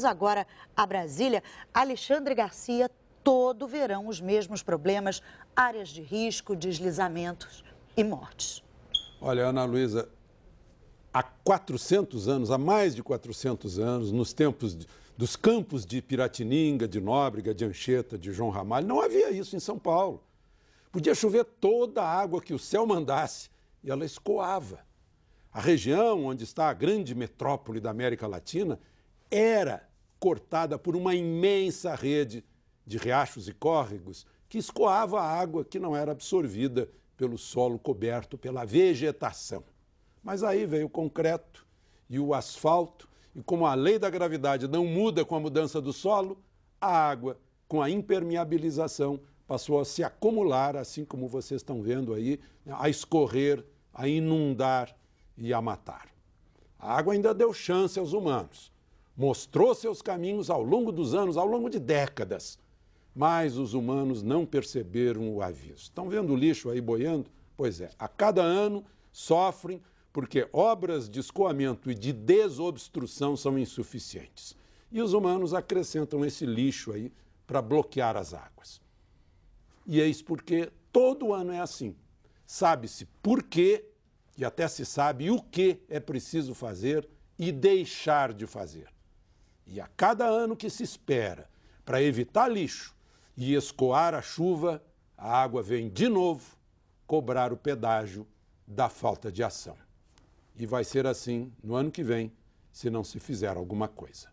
Vamos agora a Brasília. Alexandre Garcia, todo verão os mesmos problemas, áreas de risco, deslizamentos e mortes. Olha, Ana Luísa, há 400 anos, há mais de 400 anos, nos tempos dos campos de Piratininga, de Nóbrega, de Anchieta, de João Ramalho, não havia isso em São Paulo. Podia chover toda a água que o céu mandasse e ela escoava. A região onde está a grande metrópole da América Latina era cortada por uma imensa rede de riachos e córregos que escoava a água que não era absorvida pelo solo coberto pela vegetação. Mas aí veio o concreto e o asfalto, e como a lei da gravidade não muda com a mudança do solo, a água, com a impermeabilização, passou a se acumular, assim como vocês estão vendo aí, né, a escorrer, a inundar e a matar. A água ainda deu chance aos humanos, mostrou seus caminhos ao longo dos anos, ao longo de décadas. Mas os humanos não perceberam o aviso. Estão vendo o lixo aí boiando? Pois é, a cada ano sofrem porque obras de escoamento e de desobstrução são insuficientes. E os humanos acrescentam esse lixo aí para bloquear as águas. E eis porque todo ano é assim. Sabe-se por quê e até se sabe o que é preciso fazer e deixar de fazer. E a cada ano que se espera para evitar lixo e escoar a chuva, a água vem de novo cobrar o pedágio da falta de ação. E vai ser assim no ano que vem, se não se fizer alguma coisa.